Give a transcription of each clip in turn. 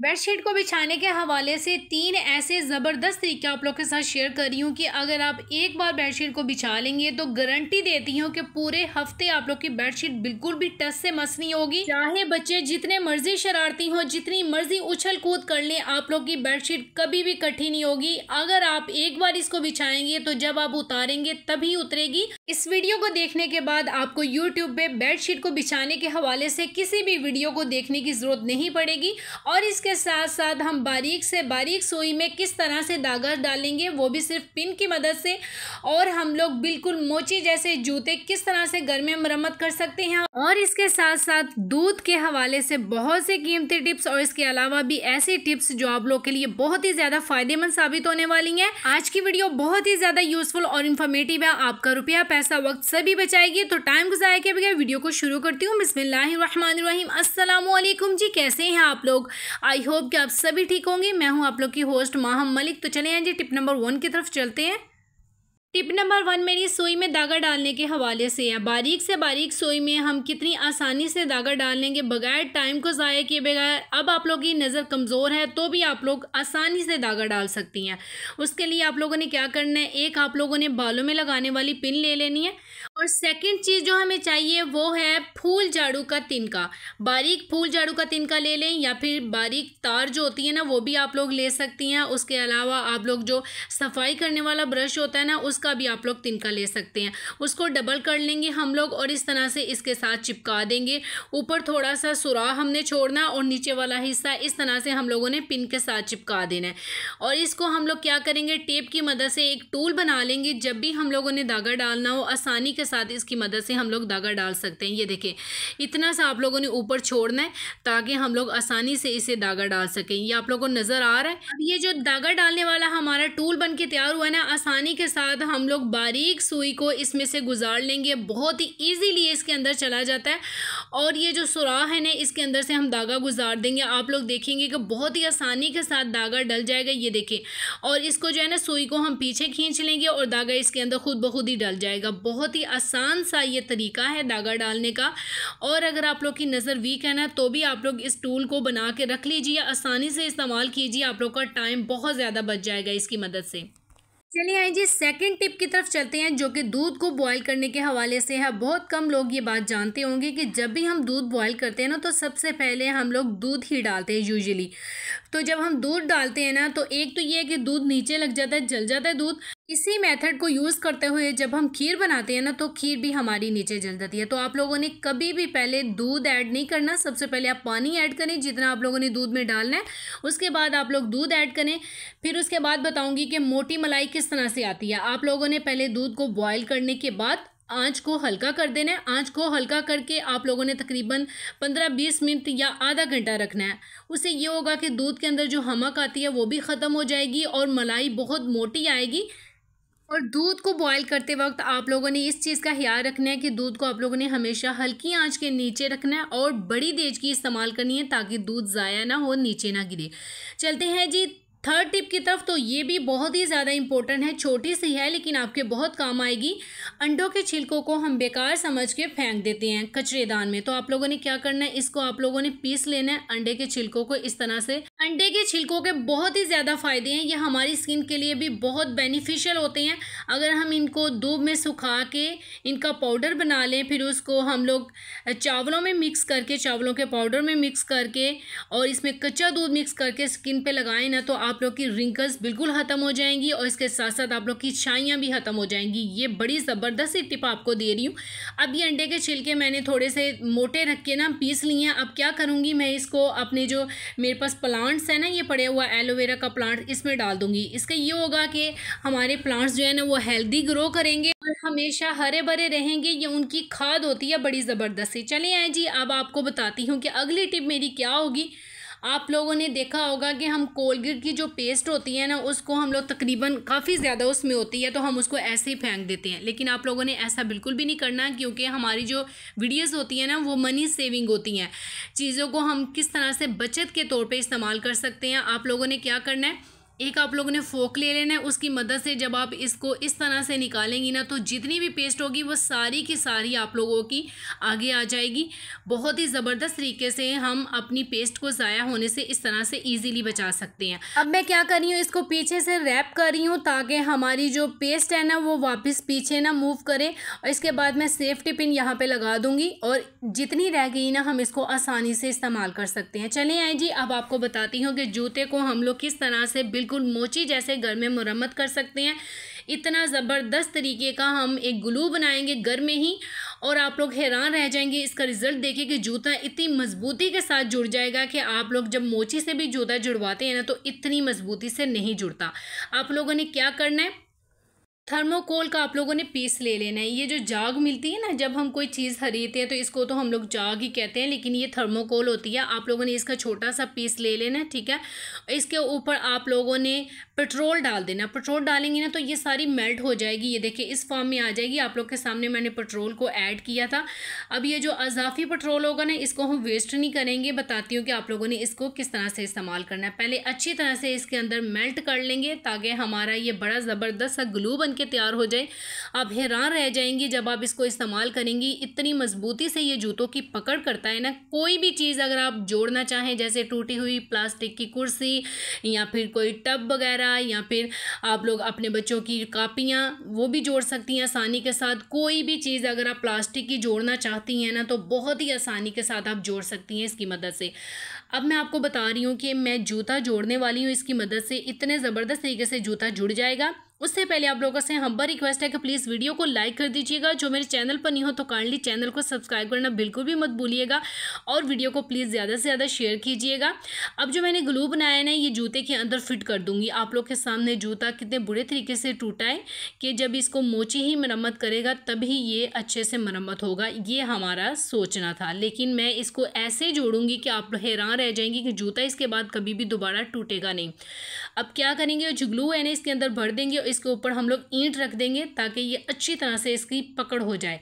bedsheet को बिछाने के हवाले से तीन ऐसे ज़बरदस्त तरीके आप लोग के साथ शेयर कर रही हूँ कि अगर आप एक बार बेडशीट को बिछा लेंगे तो गारंटी देती हूँ कि पूरे हफ्ते आप लोग की बेडशीट बिल्कुल भी टस से मस नहीं होगी चाहे बच्चे जितने मर्जी शरारती हों जितनी मर्जी उछल कूद कर लें आप लोग की बेडशीट कभी भी कठी नहीं होगी अगर आप एक बार इसको बिछाएंगे तो जब आप उतारेंगे तभी उतरेगी इस वीडियो को देखने के बाद आपको यूट्यूब पे बेडशीट को बिछाने के हवाले से किसी भी वीडियो को देखने की जरूरत नहीं पड़ेगी और इस इसके साथ साथ हम बारीक से बारीक सुई में किस तरह से दागा डालेंगे वो भी सिर्फ पिन की मदद से और हम लोग बिल्कुल मोची जैसे जूते किस तरह से घर में मरम्मत कर सकते हैं और इसके साथ साथ दूध के हवाले से बहुत से कीमती टिप्स और इसके अलावा भी ऐसी टिप्स जो आप लोग के लिए बहुत ही ज़्यादा फायदेमंद साबित होने वाली है आज की वीडियो बहुत ही ज़्यादा यूजफुल और इन्फॉर्मेटिव है आपका रुपया पैसा वक्त सभी बचाएगी तो टाइम गुजार के बगैर वीडियो को शुरू करती हूँ बिस्मिल्लाम असलम जी कैसे हैं आप लोग आई होप कि आप सभी ठीक होंगे मैं हूं आप लोग की होस्ट माहम मलिक तो चले हैं जी टिप नंबर वन की तरफ चलते हैं टिप नंबर वन मेरी सोई में दागा डालने के हवाले से है बारीक से बारीक सोई में हम कितनी आसानी से दागा डाल लेंगे बगैर टाइम को ज़ाया किए बगैर अब आप लोग की नज़र कमज़ोर है तो भी आप लोग आसानी से दागा डाल सकती हैं उसके लिए आप लोगों ने क्या करना है एक आप लोगों ने बालों में लगाने वाली पिन ले लेनी है और सेकंड चीज़ जो हमें चाहिए वो है फूल झाड़ू का तिनका बारीक फूल झाड़ू का तिनका ले लें या फिर बारीक तार जो होती है ना वो भी आप लोग ले सकती हैं उसके अलावा आप लोग जो सफाई करने वाला ब्रश होता है ना उसका भी आप लोग तिनका ले सकते हैं उसको डबल कर लेंगे हम लोग और इस तरह से इसके साथ चिपका देंगे ऊपर थोड़ा सा सुराह हमने छोड़ना और नीचे वाला हिस्सा इस तरह से हम लोगों ने पिन के साथ चिपका देना है और इसको हम लोग क्या करेंगे टेप की मदद से एक टूल बना लेंगे जब भी हम लोगों ने धागा डालना हो आसानी के साथ साथ इसकी मदद से हम लोग धागा डाल सकते हैं ये देखें इतना सा आप लोगों ने ऊपर छोड़ना है ताकि हम लोग आसानी से इसे धागा डाल सकें ये आप लोगों को नज़र आ रहा है अब ये जो धागा डालने वाला हमारा टूल बन के तैयार हुआ है ना आसानी के साथ हम लोग बारीक सुई को इसमें से गुजार लेंगे बहुत ही ईजीली इसके अंदर चला जाता है और ये जो सुराख है ना इसके अंदर से हम धागा गुजार देंगे आप लोग देखेंगे कि बहुत ही आसानी के साथ धागा डल जाएगा ये देखें और इसको जो है ना सुई को हम पीछे खींच लेंगे और धागा इसके अंदर खुद ब खुद ही डल जाएगा बहुत ही आसान सा ये तरीका है धागा डालने का और अगर आप लोग की नज़र वीक है ना तो भी आप लोग इस टूल को बना के रख लीजिए आसानी से इस्तेमाल कीजिए आप लोग का टाइम बहुत ज़्यादा बच जाएगा इसकी मदद से चलिए आई जी सेकेंड टिप की तरफ चलते हैं जो कि दूध को बॉईल करने के हवाले से है बहुत कम लोग ये बात जानते होंगे कि जब भी हम दूध बॉईल करते हैं ना तो सबसे पहले हम लोग दूध ही डालते हैं यूजुअली तो जब हम दूध डालते हैं ना तो एक तो ये है कि दूध नीचे लग जाता है जल जाता है दूध इसी मेथड को यूज़ करते हुए जब हम खीर बनाते हैं ना तो खीर भी हमारी नीचे जल जाती है तो आप लोगों ने कभी भी पहले दूध ऐड नहीं करना सबसे पहले आप पानी ऐड करें जितना आप लोगों ने दूध में डालना है उसके बाद आप लोग दूध ऐड करें फिर उसके बाद बताऊंगी कि मोटी मलाई किस तरह से आती है आप लोगों ने पहले दूध को बॉयल करने के बाद आंच को हल्का कर देना है आंच को हल्का करके आप लोगों ने तकरीबन पंद्रह बीस मिनट या आधा घंटा रखना है उससे ये होगा कि दूध के अंदर जो हमक आती है वो भी ख़त्म हो जाएगी और मलाई बहुत मोटी आएगी और दूध को बॉयल करते वक्त आप लोगों ने इस चीज़ का ख्याल रखना है कि दूध को आप लोगों ने हमेशा हल्की आंच के नीचे रखना है और बड़ी देज की इस्तेमाल करनी है ताकि दूध ज़ाया ना हो नीचे ना गिरे चलते हैं जी थर्ड टिप की तरफ तो ये भी बहुत ही ज़्यादा इंपॉर्टेंट है छोटी सी है लेकिन आपके बहुत काम आएगी अंडों के छिलकों को हम बेकार समझ के फेंक देते हैं कचरेदान में तो आप लोगों ने क्या करना है इसको आप लोगों ने पीस लेना है अंडे के छिलकों को इस तरह से अंडे के छिलकों के बहुत ही ज़्यादा फायदे हैं ये हमारी स्किन के लिए भी बहुत बेनिफिशियल होते हैं अगर हम इनको धूप में सुखा के इनका पाउडर बना लें फिर उसको हम लोग चावलों में मिक्स करके चावलों के पाउडर में मिक्स करके और इसमें कच्चा दूध मिक्स करके स्किन पर लगाएं ना तो आप आप लोग की रिंकल्स बिल्कुल ख़त्म हो जाएंगी और इसके साथ साथ आप लोग की छाइयाँ भी ख़त्म हो जाएंगी ये बड़ी ज़बरदस्त टिप आपको दे रही हूँ अब ये अंडे के छिलके मैंने थोड़े से मोटे रख के ना पीस लिए हैं अब क्या करूँगी मैं इसको अपने जो मेरे पास प्लांट्स है ना ये पड़े हुआ एलोवेरा का प्लांट इसमें डाल दूँगी इसका ये होगा कि हमारे प्लांट्स जो है ना वो हेल्दी ग्रो करेंगे और हमेशा हरे भरे रहेंगे ये उनकी खाद होती है बड़ी ज़बरदस्ती चले आए जी अब आपको बताती हूँ कि अगली टिप मेरी क्या होगी आप लोगों ने देखा होगा कि हम कोलगेट की जो पेस्ट होती है ना उसको हम लोग तकरीबन काफ़ी ज़्यादा उसमें होती है तो हम उसको ऐसे ही फेंक देते हैं लेकिन आप लोगों ने ऐसा बिल्कुल भी नहीं करना क्योंकि हमारी जो वीडियोस होती हैं ना वो मनी सेविंग होती हैं चीज़ों को हम किस तरह से बचत के तौर पर इस्तेमाल कर सकते हैं आप लोगों ने क्या करना है एक आप लोगों ने फोक ले लेना है उसकी मदद से जब आप इसको इस तरह से निकालेंगी ना तो जितनी भी पेस्ट होगी वो सारी की सारी आप लोगों की आगे आ जाएगी बहुत ही ज़बरदस्त तरीके से हम अपनी पेस्ट को ज़ाया होने से इस तरह से ईजिली बचा सकते हैं अब मैं क्या कर रही हूँ इसको पीछे से रैप कर रही हूँ ताकि हमारी जो पेस्ट है ना वो वापस पीछे ना मूव करे और इसके बाद मैं सेफ्टी पिन यहाँ पर लगा दूँगी और जितनी रह गई ना हम इसको आसानी से इस्तेमाल कर सकते हैं चले आए जी अब आपको बताती हूँ कि जूते को हम लोग किस तरह से बिल बिल्कुल मोची जैसे घर में मुरम्मत कर सकते हैं इतना ज़बरदस्त तरीके का हम एक ग्लू बनाएंगे घर में ही और आप लोग हैरान रह जाएंगे इसका रिज़ल्ट देखिए कि जूता इतनी मजबूती के साथ जुड़ जाएगा कि आप लोग जब मोची से भी जूता जुड़वाते हैं ना तो इतनी मजबूती से नहीं जुड़ता आप लोगों ने क्या करना है थर्मोकोल का आप लोगों ने पीस ले लेना है ये जो जाग मिलती है ना जब हम कोई चीज़ खरीदते हैं तो इसको तो हम लोग जाग ही कहते हैं लेकिन ये थर्मोकोल होती है आप लोगों ने इसका छोटा सा पीस ले लेना है ठीक है इसके ऊपर आप लोगों ने पेट्रोल डाल देना पेट्रोल डालेंगे ना तो ये सारी मेल्ट हो जाएगी ये देखिए इस फॉर्म में आ जाएगी आप लोग के सामने मैंने पेट्रोल को ऐड किया था अब ये जो अजाफी पेट्रोल होगा ना इसको हम वेस्ट नहीं करेंगे बताती हूँ कि आप लोगों ने इसको किस तरह से इस्तेमाल करना है पहले अच्छी तरह से इसके अंदर मेल्ट कर लेंगे ताकि हमारा ये बड़ा ज़बरदस्त सा ग्लू बन बनके तैयार हो जाए आप हैरान रह जाएंगी जब आप इसको इस्तेमाल करेंगी इतनी मजबूती से ये जूतों की पकड़ करता है ना कोई भी चीज़ अगर आप जोड़ना चाहें जैसे टूटी हुई प्लास्टिक की कुर्सी या फिर कोई टब वगैरह या फिर आप लोग अपने बच्चों की कापियाँ वो भी जोड़ सकती हैं आसानी के साथ कोई भी चीज़ अगर आप प्लास्टिक की जोड़ना चाहती हैं ना तो बहुत ही आसानी के साथ आप जोड़ सकती हैं इसकी मदद से अब मैं आपको बता रही हूँ कि मैं जूता जोड़ने वाली हूँ इसकी मदद से इतने ज़बरदस्त तरीके से जूता जुड़ जाएगा उससे पहले आप लोगों से हम रिक्वेस्ट है कि प्लीज़ वीडियो को लाइक कर दीजिएगा जो मेरे चैनल पर नहीं हो तो काइंडली चैनल को सब्सक्राइब करना बिल्कुल भी मत भूलिएगा और वीडियो को प्लीज़ ज़्यादा से ज़्यादा शेयर कीजिएगा अब जो मैंने ग्लू बनाया ना ये जूते के अंदर फिट कर दूंगी आप लोग के सामने जूता कितने बुरे तरीके से टूटा है कि जब इसको मोची ही मरम्मत करेगा तभी ये अच्छे से मरम्मत होगा ये हमारा सोचना था लेकिन मैं इसको ऐसे जोड़ूंगी कि आप हैरान रह जाएंगी कि जूता इसके बाद कभी भी दोबारा टूटेगा नहीं अब क्या करेंगे जुगलू है ना इसके अंदर भर देंगे और इसके ऊपर हम लोग ईंट रख देंगे ताकि ये अच्छी तरह से इसकी पकड़ हो जाए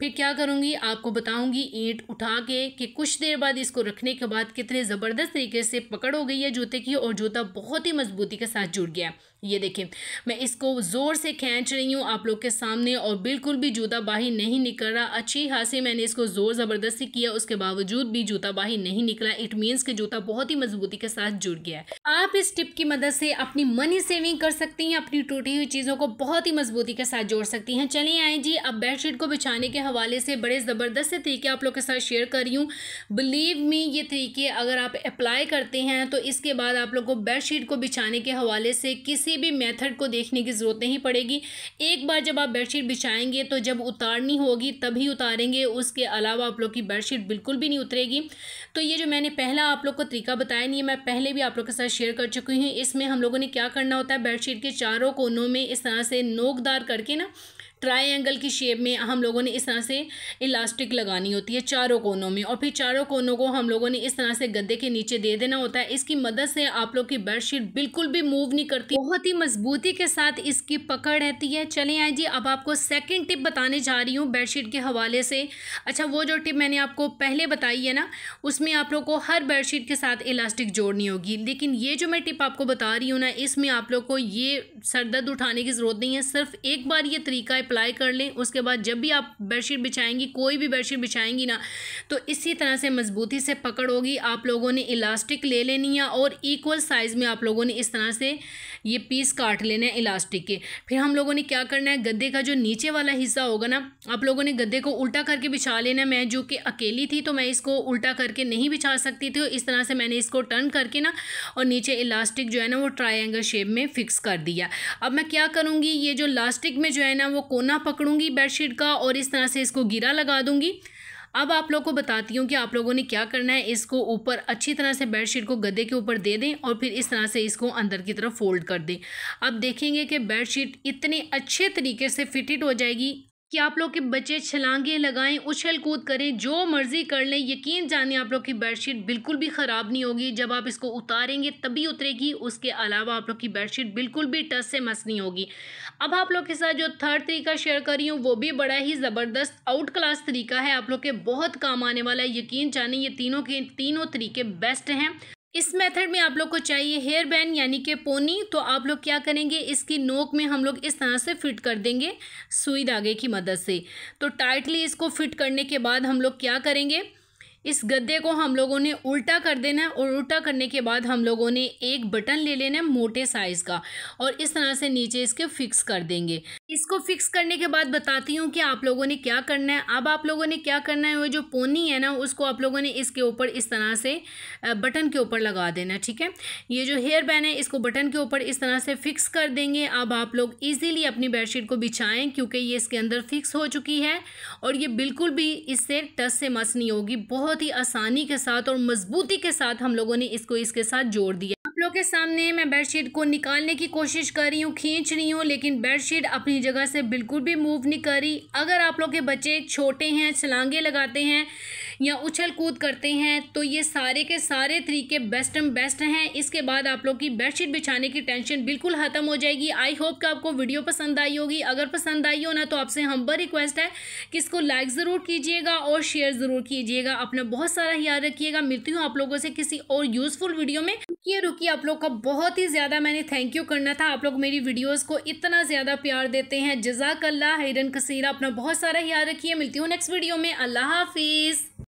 फिर क्या करूँगी आपको बताऊँगी ईंट उठा के कि कुछ देर बाद इसको रखने के बाद कितने ज़बरदस्त तरीके से पकड़ हो गई है जूते की और जूता बहुत ही मजबूती के साथ जुड़ गया ये देखें मैं इसको ज़ोर से खींच रही हूँ आप लोग के सामने और बिल्कुल भी जूता बाही नहीं निकल रहा अच्छी खासी मैंने इसको ज़ोर ज़बरदस्ती किया उसके बावजूद भी जूता बाही नहीं निकला इट मीन्स कि जूता बहुत ही मजबूती के साथ जुड़ गया है आप इस टिप की मदद से अपनी मनी सेविंग कर सकती हैं अपनी टूटी हुई चीज़ों को बहुत ही मजबूती के साथ जोड़ सकती हैं चलिए आए जी अब बेडशीट को बिछाने के हवाले से बड़े ज़बरदस्त तरीके आप लोग के साथ शेयर कर रही हूँ बिलीव मी ये तरीके अगर आप अप्लाई करते हैं तो इसके बाद आप लोग को बेडशीट को बिछाने के हवाले से किसी किसी भी मेथड को देखने की ज़रूरत नहीं पड़ेगी एक बार जब आप बेडशीट बिछाएंगे तो जब उतारनी होगी तभी उतारेंगे उसके अलावा आप लोग की बेडशीट बिल्कुल भी नहीं उतरेगी तो ये जो मैंने पहला आप लोग को तरीका बताया नहीं मैं पहले भी आप लोग के साथ शेयर कर चुकी हूँ इसमें हम लोगों ने क्या करना होता है बेडशीट के चारों कोनों में इस तरह से नोकदार करके ना ट्रायंगल की शेप में हम लोगों ने इस तरह से इलास्टिक लगानी होती है चारों कोनों में और फिर चारों कोनों को हम लोगों ने इस तरह से गद्दे के नीचे दे देना होता है इसकी मदद से आप लोग की बेडशीट बिल्कुल भी मूव नहीं करती बहुत ही मजबूती के साथ इसकी पकड़ रहती है चले आए जी अब आपको सेकेंड टिप बताने जा रही हूँ बेडशीट के हवाले से अच्छा वो जो टिप मैंने आपको पहले बताई है ना उसमें आप लोग को हर बेडशीट के साथ इलास्टिक जोड़नी होगी लेकिन ये जो मैं टिप आपको बता रही हूँ ना इसमें आप लोग को ये सरदर्द उठाने की ज़रूरत नहीं है सिर्फ एक बार ये तरीका अप्लाई कर लें उसके बाद जब भी आप बेडशीट बिछाएंगी कोई भी बेडशीट बिछाएंगी ना तो इसी तरह से मजबूती से पकड़ होगी आप लोगों ने इलास्टिक ले लेनी है और इक्वल साइज़ में आप लोगों ने इस तरह से ये पीस काट लेना है इलास्टिक के फिर हम लोगों ने क्या करना है गद्दे का जो नीचे वाला हिस्सा होगा ना आप लोगों ने गद्दे को उल्टा करके बिछा लेना मैं जो कि अकेली थी तो मैं इसको उल्टा करके नहीं बिछा सकती थी इस तरह से मैंने इसको टर्न करके ना और नीचे इलास्टिक जो है ना वो ट्राइंगल शेप में फिक्स कर दिया अब मैं क्या करूँगी ये जो लास्टिक में जो है ना वो कोना पकड़ूंगी बेडशीट का और इस तरह से इसको गिरा लगा दूंगी अब आप लोग को बताती हूँ कि आप लोगों ने क्या करना है इसको ऊपर अच्छी तरह से बेडशीट को गद्दे के ऊपर दे दें और फिर इस तरह से इसको अंदर की तरफ फोल्ड कर दें अब देखेंगे कि बेडशीट इतने अच्छे तरीके से फिटेड हो जाएगी कि आप लोग के बच्चे छलांगे लगाएं उछल कूद करें जो मर्ज़ी कर लें यकीन जानिए आप लोग की बेडशीट बिल्कुल भी ख़राब नहीं होगी जब आप इसको उतारेंगे तभी उतरेगी उसके अलावा आप लोग की बेडशीट बिल्कुल भी टस से मस नहीं होगी अब आप लोग के साथ जो थर्ड तरीका शेयर कर रही हूँ वो भी बड़ा ही ज़बरदस्त आउट क्लास तरीका है आप लोग के बहुत काम आने वाला है यकीन जानिए ये तीनों के तीनों तरीके बेस्ट हैं इस मेथड में आप लोग को चाहिए हेयर बैंड यानी कि पोनी तो आप लोग क्या करेंगे इसकी नोक में हम लोग इस तरह से फिट कर देंगे सुई धागे की मदद से तो टाइटली इसको फिट करने के बाद हम लोग क्या करेंगे इस गद्दे को हम लोगों ने उल्टा कर देना है और उल्टा करने के बाद हम लोगों ने एक बटन ले लेना है मोटे साइज़ का और इस तरह से नीचे इसके फिक्स कर देंगे इसको फिक्स करने के बाद बताती हूँ कि आप लोगों ने क्या करना है अब आप लोगों ने क्या करना है वो जो पोनी है ना उसको आप लोगों ने इसके ऊपर इस तरह से बटन के ऊपर लगा देना ठीक है ये जो हेयर बैन है इसको बटन के ऊपर इस तरह से फिक्स कर देंगे अब आप लोग ईजिली अपनी बेडशीट को बिछाएं क्योंकि ये इसके अंदर फिक्स हो चुकी है और ये बिल्कुल भी इससे टच से मस नहीं होगी बहुत ही आसानी के साथ और मजबूती के साथ हम लोगों ने इसको इसके साथ जोड़ दिया के सामने मैं बेडशीट को निकालने की कोशिश कर रही हूँ खींच रही हूँ लेकिन बेडशीट अपनी जगह से बिल्कुल भी मूव नहीं कर रही अगर आप लोग के बच्चे छोटे हैं छलांगे लगाते हैं या उछल कूद करते हैं तो ये सारे के सारे तरीके बेस्ट एंड बेस्ट हैं इसके बाद आप लोग की बेडशीट बिछाने की टेंशन बिल्कुल ख़त्म हो जाएगी आई होप कि आपको वीडियो पसंद आई होगी अगर पसंद आई हो ना तो आपसे हम्बर रिक्वेस्ट है कि इसको लाइक ज़रूर कीजिएगा और शेयर ज़रूर कीजिएगा अपना बहुत सारा ख्याल रखिएगा मिलती हूँ आप लोगों से किसी और यूज़फुल वीडियो में रुकिए रुकिए आप लोग का बहुत ही ज़्यादा मैंने थैंक यू करना था आप लोग मेरी वीडियोज़ को इतना ज़्यादा प्यार देते हैं जजाकल्ला हिरन कसीरा अपना बहुत सारा याद रखिए मिलती हूँ नेक्स्ट वीडियो में अल्लाह हाफिज़